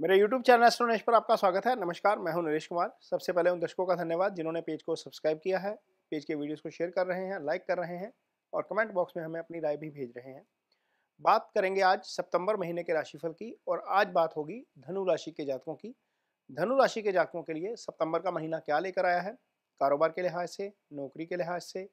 मेरे YouTube channel एस्ट्रोनेश पर आपका स्वागत है नमस्कार मैं हूं नरेश कुमार सबसे पहले उन दर्शकों का धन्यवाद जिन्होंने पेज को सब्सक्राइब किया है पेज के वीडियोस को शेयर कर रहे हैं लाइक कर रहे हैं और कमेंट बॉक्स में हमें अपनी राय भी भेज रहे हैं बात करेंगे आज सितंबर महीने के राशिफल की और आज बात होगी धनु राशि के जातकों की धनु राशि के जातकों के लिए सितंबर का महीना क्या लेकर आया है कारोबार के लिहाज से नौकरी के लिहाज से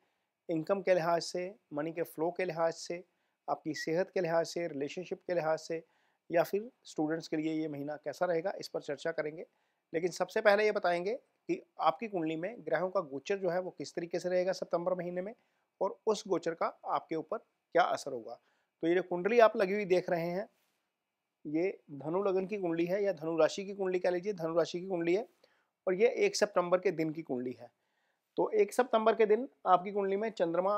इनकम के लिहाज से मनी के फ्लो के लिहाज से आपकी सेहत के लिहाज से रिलेशनशिप के लिहाज से या फिर स्टूडेंट्स के लिए ये महीना कैसा रहेगा इस पर चर्चा करेंगे लेकिन सबसे पहले ये बताएंगे कि आपकी कुंडली में ग्रहों का गोचर जो है वो किस तरीके से रहेगा सितंबर महीने में और उस गोचर का आपके ऊपर क्या असर होगा तो ये जो कुंडली आप लगी हुई देख रहे हैं ये धनु लगन की कुंडली है या धनु राशि की कुंडली कह लीजिए धनु राशि की कुंडली है और ये एक सितंबर के दिन की कुंडली है तो एक सितंबर के दिन आपकी कुंडली में चंद्रमा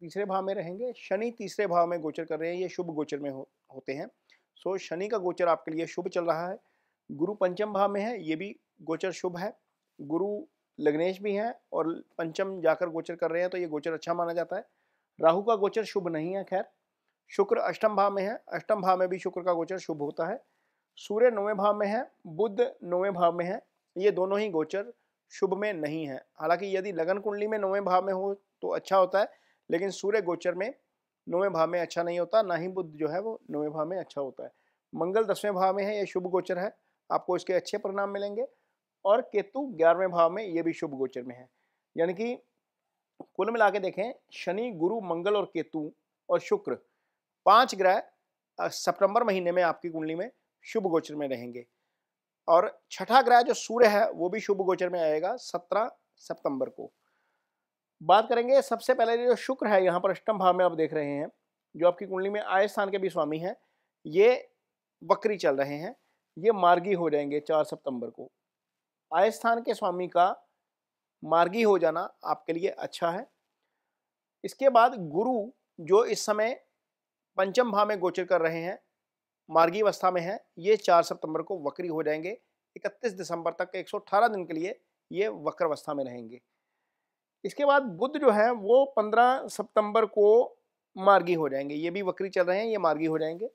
तीसरे भाव में रहेंगे शनि तीसरे भाव में गोचर कर रहे हैं ये शुभ गोचर में हो, होते हैं सो शनि का गोचर आपके लिए शुभ चल रहा है गुरु पंचम भाव में है ये भी गोचर शुभ है गुरु लग्नेश भी हैं और पंचम जाकर गोचर कर रहे हैं तो ये गोचर अच्छा माना जाता है राहु का गोचर शुभ नहीं है खैर शुक्र अष्टम भाव में है अष्टम भाव में भी शुक्र का गोचर शुभ होता है सूर्य नौवें भाव में है बुद्ध नौवें भाव में है ये दोनों ही गोचर शुभ में नहीं है हालांकि यदि लगन कुंडली में नौवें भाव में हो तो अच्छा होता है लेकिन सूर्य गोचर में नौवें भाव में अच्छा नहीं होता ना ही बुद्ध जो है वो नौवें भाव में अच्छा होता है मंगल दसवें भाव में है ये शुभ गोचर है आपको इसके अच्छे परिणाम मिलेंगे और केतु ग्यारहवें भाव में ये भी शुभ गोचर में है यानी कि कुल मिला के देखें शनि गुरु मंगल और केतु और शुक्र पांच ग्रह सितंबर महीने में आपकी कुंडली में शुभ गोचर में रहेंगे और छठा ग्रह जो सूर्य है वो भी शुभ गोचर में आएगा सत्रह सितंबर को बात करेंगे सबसे पहले जो शुक्र है यहाँ पर अष्टम भाव में आप देख रहे हैं जो आपकी कुंडली में आय स्थान के भी स्वामी हैं ये वक्री चल रहे हैं ये मार्गी हो जाएंगे चार सितंबर को आय स्थान के स्वामी का मार्गी हो जाना आपके लिए अच्छा है इसके बाद गुरु जो इस समय पंचम भाव में गोचर कर रहे हैं मार्गी अवस्था में है ये चार सितंबर को वक्री हो जाएंगे इकतीस दिसंबर तक के 118 दिन के लिए ये वक्र अवस्था में रहेंगे इसके बाद बुद्ध जो है वो पंद्रह सितंबर को मार्गी हो जाएंगे ये भी वक्री चल रहे हैं ये मार्गी हो जाएंगे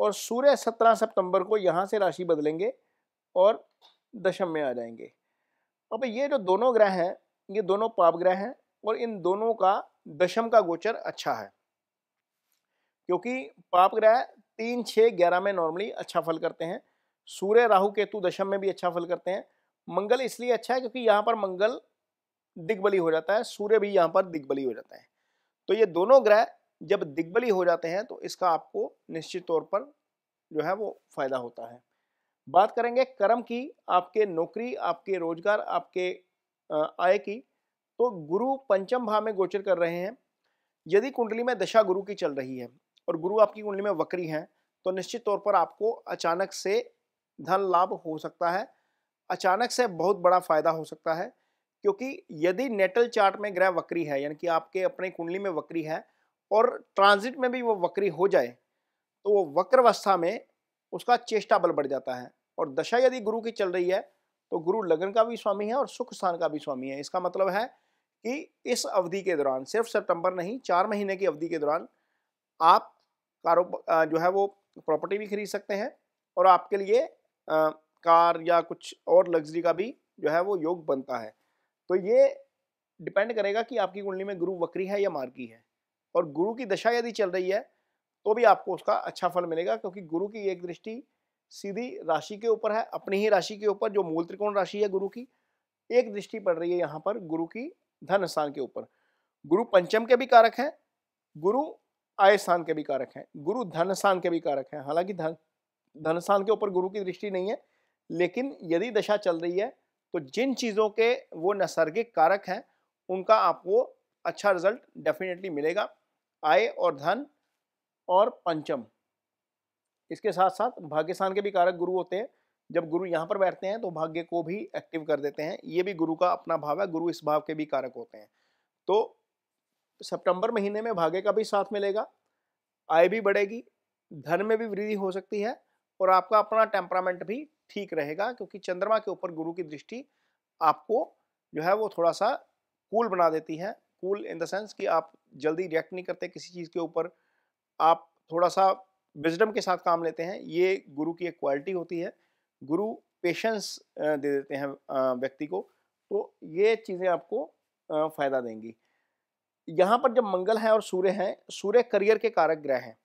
और सूर्य सत्रह सितंबर को यहाँ से राशि बदलेंगे और दशम में आ जाएंगे अब ये जो दोनों ग्रह हैं ये दोनों पाप ग्रह हैं और इन दोनों का दशम का गोचर अच्छा है क्योंकि पाप ग्रह तीन छः ग्यारह में नॉर्मली अच्छा फल करते हैं सूर्य राहु केतु दशम में भी अच्छा फल करते हैं मंगल इसलिए अच्छा है क्योंकि यहाँ पर मंगल दिग्बली हो जाता है सूर्य भी यहाँ पर दिग्बली हो जाता है तो ये दोनों ग्रह जब दिग्बली हो जाते हैं तो इसका आपको निश्चित तौर पर जो है वो फायदा होता है बात करेंगे कर्म की आपके नौकरी आपके रोजगार आपके आय की तो गुरु पंचम भाव में गोचर कर रहे हैं यदि कुंडली में दशा गुरु की चल रही है और गुरु आपकी कुंडली में वक्री हैं तो निश्चित तौर पर आपको अचानक से धन लाभ हो सकता है अचानक से बहुत बड़ा फायदा हो सकता है क्योंकि यदि नेटल चार्ट में ग्रह वक्री है यानी कि आपके अपने कुंडली में वक्री है और ट्रांजिट में भी वो वक्री हो जाए तो वो वक्र अवस्था में उसका चेष्टा बल बढ़ जाता है और दशा यदि गुरु की चल रही है तो गुरु लगन का भी स्वामी है और सुख स्थान का भी स्वामी है इसका मतलब है कि इस अवधि के दौरान सिर्फ सितंबर नहीं चार महीने की अवधि के दौरान आप कारो जो है वो प्रॉपर्टी भी खरीद सकते हैं और आपके लिए कार या कुछ और लग्जरी का भी जो है वो योग बनता है तो ये डिपेंड करेगा कि आपकी कुंडली में गुरु वक्री है या मार्गी है और गुरु की दशा यदि चल रही है तो भी आपको उसका अच्छा फल मिलेगा क्योंकि गुरु की एक दृष्टि सीधी राशि के ऊपर है अपनी ही राशि के ऊपर जो मूल त्रिकोण राशि है गुरु की एक दृष्टि पड़ रही है यहाँ पर गुरु की धन स्थान के ऊपर गुरु पंचम के भी कारक हैं गुरु आय स्थान के भी कारक हैं गुरु धन स्थान के भी कारक हैं हालांकि धन धन स्थान के ऊपर गुरु की दृष्टि नहीं है लेकिन यदि दशा चल रही है तो जिन चीज़ों के वो नैसर्गिक कारक हैं उनका आपको अच्छा रिजल्ट डेफिनेटली मिलेगा आय और धन और पंचम इसके साथ साथ भाग्यस्थान के भी कारक गुरु होते हैं जब गुरु यहाँ पर बैठते हैं तो भाग्य को भी एक्टिव कर देते हैं ये भी गुरु का अपना भाव है गुरु इस भाव के भी कारक होते हैं तो सितंबर महीने में भाग्य का भी साथ मिलेगा आय भी बढ़ेगी धन में भी वृद्धि हो सकती है और आपका अपना टेम्परामेंट भी ठीक रहेगा क्योंकि चंद्रमा के ऊपर गुरु की दृष्टि आपको जो है वो थोड़ा सा कूल बना देती है कूल इन द सेंस कि आप जल्दी रिएक्ट नहीं करते किसी चीज़ के ऊपर आप थोड़ा सा विजडम के साथ काम लेते हैं ये गुरु की एक क्वालिटी होती है गुरु पेशेंस दे देते हैं व्यक्ति को तो ये चीज़ें आपको फ़ायदा देंगी यहाँ पर जब मंगल है और सूर्य हैं सूर्य करियर के कारक ग्रह हैं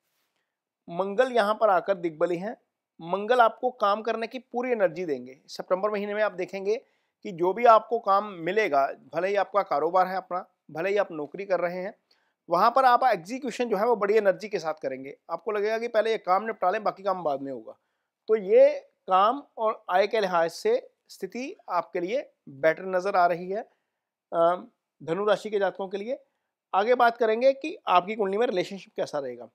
मंगल यहाँ पर आकर दिग्बली हैं मंगल आपको काम करने की पूरी एनर्जी देंगे सितंबर महीने में आप देखेंगे कि जो भी आपको काम मिलेगा भले ही आपका कारोबार है अपना भले ही आप नौकरी कर रहे हैं वहाँ पर आप एग्जीक्यूशन जो है वो बड़ी एनर्जी के साथ करेंगे आपको लगेगा कि पहले ये काम निपटा लें बाकी काम बाद में होगा तो ये काम और आय के लिहाज से स्थिति आपके लिए बेटर नज़र आ रही है धनुराशि के जातकों के लिए आगे बात करेंगे कि आपकी कुंडली में रिलेशनशिप कैसा रहेगा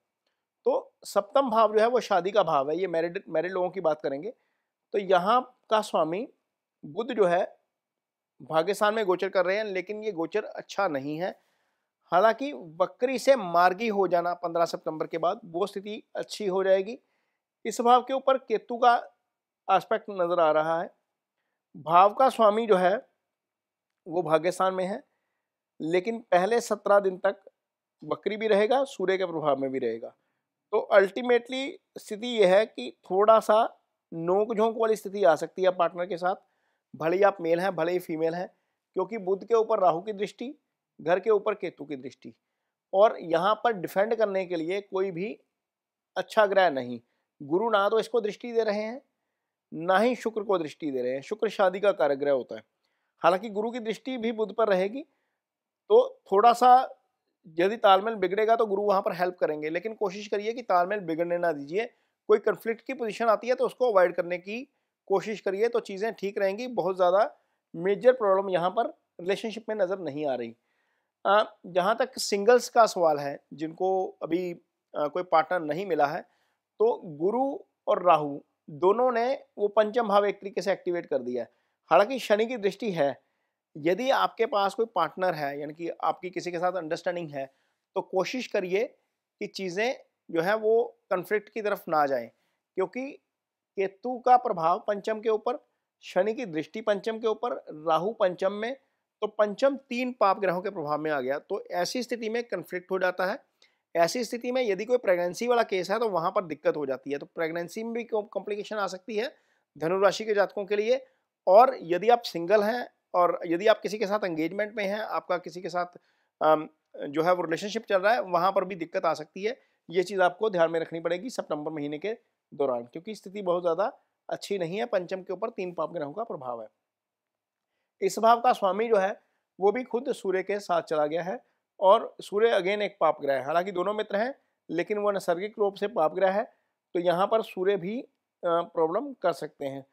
तो सप्तम भाव जो है वो शादी का भाव है ये मैरिड मैरिड लोगों की बात करेंगे तो यहाँ का स्वामी बुद्ध जो है भाग्यस्थान में गोचर कर रहे हैं लेकिन ये गोचर अच्छा नहीं है हालांकि बकरी से मार्गी हो जाना 15 सितंबर के बाद वो स्थिति अच्छी हो जाएगी इस भाव के ऊपर केतु का एस्पेक्ट नज़र आ रहा है भाव का स्वामी जो है वो भाग्यस्थान में है लेकिन पहले सत्रह दिन तक बकरी भी रहेगा सूर्य के प्रभाव में भी रहेगा तो अल्टीमेटली स्थिति यह है कि थोड़ा सा नोक झोंक वाली स्थिति आ सकती है पार्टनर के साथ भले ही आप मेल हैं भले ही फीमेल हैं क्योंकि बुद्ध के ऊपर राहु की दृष्टि घर के ऊपर केतु की दृष्टि और यहाँ पर डिफेंड करने के लिए कोई भी अच्छा ग्रह नहीं गुरु ना तो इसको दृष्टि दे रहे हैं ना ही शुक्र को दृष्टि दे रहे हैं शुक्र शादी का कारक ग्रह होता है हालांकि गुरु की दृष्टि भी बुद्ध पर रहेगी तो थोड़ा सा यदि तालमेल बिगड़ेगा तो गुरु वहाँ पर हेल्प करेंगे लेकिन कोशिश करिए कि तालमेल बिगड़ने ना दीजिए कोई कन्फ्लिक्ट की पोजिशन आती है तो उसको अवॉइड करने की कोशिश करिए तो चीज़ें ठीक रहेंगी बहुत ज़्यादा मेजर प्रॉब्लम यहाँ पर रिलेशनशिप में नज़र नहीं आ रही जहाँ तक सिंगल्स का सवाल है जिनको अभी आ, कोई पार्टनर नहीं मिला है तो गुरु और राहु दोनों ने वो पंचम भाव एक तरीके से एक्टिवेट कर दिया है हालांकि शनि की दृष्टि है यदि आपके पास कोई पार्टनर है यानी कि आपकी किसी के साथ अंडरस्टैंडिंग है तो कोशिश करिए कि चीज़ें जो है वो कन्फ्लिक्ट की तरफ ना जाए क्योंकि केतु का प्रभाव पंचम के ऊपर शनि की दृष्टि पंचम के ऊपर राहु पंचम में तो पंचम तीन पाप ग्रहों के प्रभाव में आ गया तो ऐसी स्थिति में कन्फ्लिक्ट हो जाता है ऐसी स्थिति में यदि कोई प्रेगनेंसी वाला केस है तो वहाँ पर दिक्कत हो जाती है तो प्रेगनेंसी में भी कॉम्प्लिकेशन आ सकती है धनुराशि के जातकों के लिए और यदि आप सिंगल हैं और यदि आप किसी के साथ एंगेजमेंट में हैं आपका किसी के साथ जो है वो रिलेशनशिप चल रहा है वहाँ पर भी दिक्कत आ सकती है ये चीज़ आपको ध्यान में रखनी पड़ेगी सितंबर महीने के दौरान क्योंकि स्थिति बहुत ज़्यादा अच्छी नहीं है पंचम के ऊपर तीन पाप ग्रहों का प्रभाव है इस भाव का स्वामी जो है वो भी खुद सूर्य के साथ चला गया है और सूर्य अगेन एक पाप ग्रह है हालांकि दोनों मित्र हैं लेकिन वह नैसर्गिक रूप से पाप ग्रह है तो यहाँ पर सूर्य भी प्रॉब्लम कर सकते हैं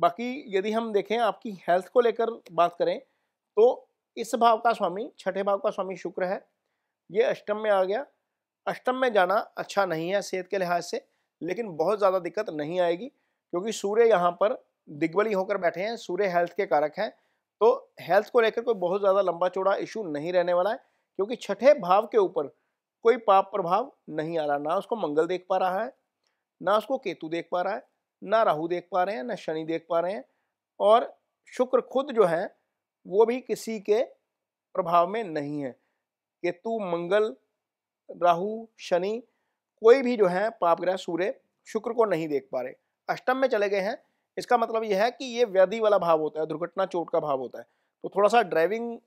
बाकी यदि हम देखें आपकी हेल्थ को लेकर बात करें तो इस भाव का स्वामी छठे भाव का स्वामी शुक्र है ये अष्टम में आ गया अष्टम में जाना अच्छा नहीं है सेहत के लिहाज से लेकिन बहुत ज़्यादा दिक्कत नहीं आएगी क्योंकि सूर्य यहाँ पर दिग्बली होकर बैठे हैं सूर्य हेल्थ के कारक हैं तो हेल्थ को लेकर कोई बहुत ज़्यादा लंबा चौड़ा इशू नहीं रहने वाला है क्योंकि छठे भाव के ऊपर कोई पाप प्रभाव नहीं आ रहा ना उसको मंगल देख पा रहा है ना उसको केतु देख पा रहा है ना राहु देख पा रहे हैं ना शनि देख पा रहे हैं और शुक्र खुद जो है वो भी किसी के प्रभाव में नहीं है केतु मंगल राहु शनि कोई भी जो है पाप ग्रह सूर्य शुक्र को नहीं देख पा रहे अष्टम में चले गए हैं इसका मतलब यह है कि ये व्याधि वाला भाव होता है दुर्घटना चोट का भाव होता है तो थोड़ा सा ड्राइविंग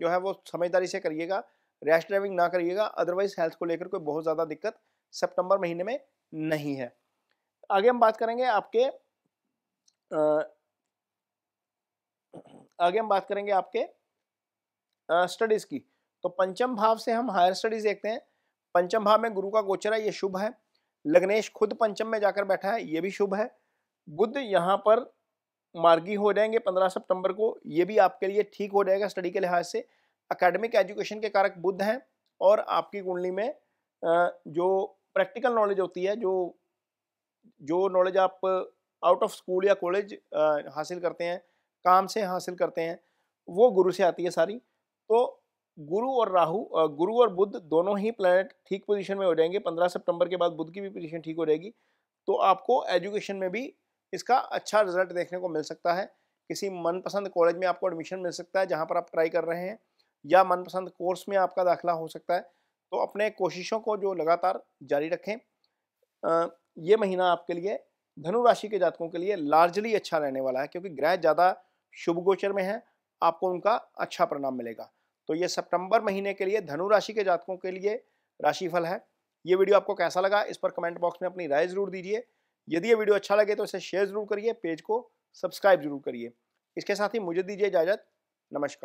जो है वो समझदारी से करिएगा रैश ड्राइविंग ना करिएगा अदरवाइज हेल्थ को लेकर कोई बहुत ज़्यादा दिक्कत सितंबर महीने में नहीं है आगे हम बात करेंगे आपके आगे हम बात करेंगे आपके स्टडीज की तो पंचम भाव से हम हायर स्टडीज देखते हैं पंचम भाव में गुरु का गोचर है ये शुभ है लग्नेश खुद पंचम में जाकर बैठा है ये भी शुभ है बुद्ध यहाँ पर मार्गी हो जाएंगे 15 सितंबर को ये भी आपके लिए ठीक हो जाएगा स्टडी के लिहाज से अकेडमिक एजुकेशन के कारक बुद्ध हैं और आपकी कुंडली में जो प्रैक्टिकल नॉलेज होती है जो जो नॉलेज आप आउट ऑफ स्कूल या कॉलेज uh, हासिल करते हैं काम से हासिल करते हैं वो गुरु से आती है सारी तो गुरु और राहु uh, गुरु और बुद्ध दोनों ही प्लैनेट ठीक पोजीशन में हो जाएंगे 15 सितंबर के बाद बुद्ध की भी पोजीशन ठीक हो जाएगी तो आपको एजुकेशन में भी इसका अच्छा रिजल्ट देखने को मिल सकता है किसी मनपसंद कॉलेज में आपको एडमिशन मिल सकता है जहाँ पर आप ट्राई कर रहे हैं या मनपसंद कोर्स में आपका दाखिला हो सकता है तो अपने कोशिशों को जो लगातार जारी रखें ये महीना आपके लिए धनु राशि के जातकों के लिए लार्जली अच्छा रहने वाला है क्योंकि ग्रह ज़्यादा शुभ गोचर में है आपको उनका अच्छा परिणाम मिलेगा तो ये सितंबर महीने के लिए धनु राशि के जातकों के लिए राशिफल है ये वीडियो आपको कैसा लगा इस पर कमेंट बॉक्स में अपनी राय ज़रूर दीजिए यदि ये वीडियो अच्छा लगे तो इसे शेयर ज़रूर करिए पेज को सब्सक्राइब जरूर करिए इसके साथ ही मुझे दीजिए इजाज़त नमस्कार